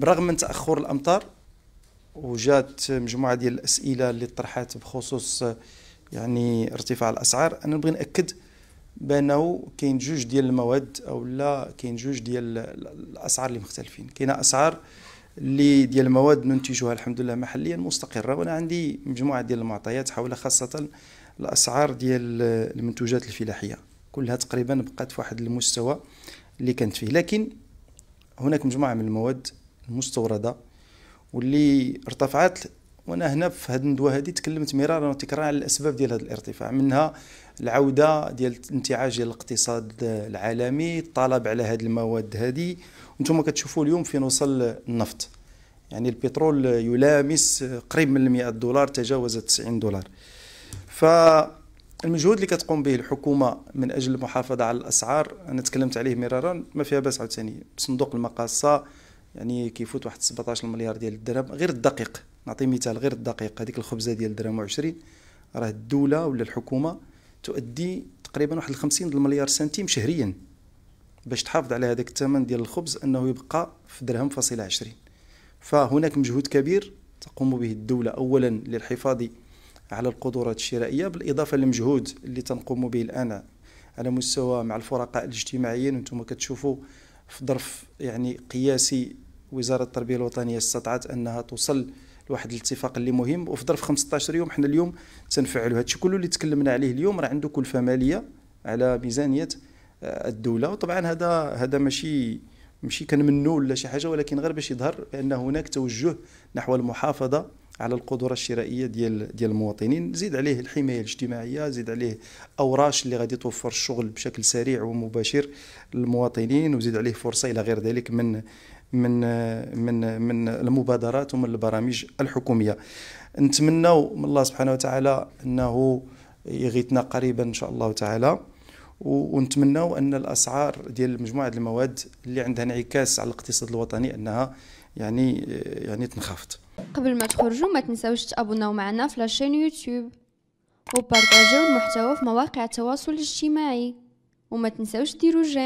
بالرغم من تاخر الامطار وجات مجموعه ديال الاسئله اللي طرحات بخصوص يعني ارتفاع الاسعار انا نبغي ناكد بانه كاين جوج ديال المواد او لا كاين جوج ديال الاسعار اللي مختلفين كاينه اسعار اللي ديال المواد ننتجها الحمد لله محليا مستقره وانا عندي مجموعه ديال المعطيات حول خاصه الاسعار ديال المنتوجات الفلاحيه كلها تقريبا بقات في واحد المستوى اللي كانت فيه لكن هناك مجموعه من المواد المستورده واللي ارتفعت وانا هنا في هذه الندوه هذه تكلمت مرارا وتكرارا على الاسباب ديال هذا الارتفاع منها العوده ديال الانتعاش ديال الاقتصاد العالمي الطلب على هذه المواد هذه وانتم كتشوفوا اليوم فين وصل النفط يعني البترول يلامس قريب من 100 دولار تجاوز 90 دولار فالمجهود اللي كتقوم به الحكومه من اجل المحافظه على الاسعار انا تكلمت عليه مرارا ما فيها باس عاوتاني صندوق المقاصه يعني كيفوت واحد 17 مليار ديال الدرهم غير الدقيق نعطي مثال غير الدقيق هذيك الخبزه ديال درهم و20 راه الدوله ولا الحكومه تؤدي تقريبا واحد 50 مليار سنتيم شهريا باش تحافظ على هذاك الثمن ديال الخبز انه يبقى في درهم فاصله 20 فهناك مجهود كبير تقوم به الدوله اولا للحفاظ على القدرات الشرائيه بالاضافه للمجهود اللي تنقوم به الان على مستوى مع الفرقاء الاجتماعيين وانتم كتشوفوا في ظرف يعني قياسي وزاره التربيه الوطنيه استطاعت انها توصل لواحد الاتفاق اللي مهم وفي ظرف 15 يوم حنا اليوم تنفعلوا هادشي كله اللي تكلمنا عليه اليوم راه عنده كلفه ماليه على ميزانيه آه، الدوله وطبعا هذا هذا ماشي ماشي كنمنو ولا شي حاجه ولكن غير باش يظهر بان هناك توجه نحو المحافظه على القدره الشرائيه ديال ديال المواطنين زيد عليه الحمايه الاجتماعيه زيد عليه اوراش اللي غادي توفر الشغل بشكل سريع ومباشر للمواطنين وزيد عليه فرصه الى غير ذلك من من من من المبادرات ومن البرامج الحكوميه نتمنوا من الله سبحانه وتعالى انه يغيثنا قريبا ان شاء الله تعالى ونتمناو ان الاسعار ديال مجموعه المواد اللي عندها انعكاس على الاقتصاد الوطني انها يعني يعني تنخفض قبل ما تخرجوا ما تنساوش تابوناو معنا في لاشين يوتيوب وبارطاجيو المحتوى في مواقع التواصل الاجتماعي وما تنساوش ديروا جيم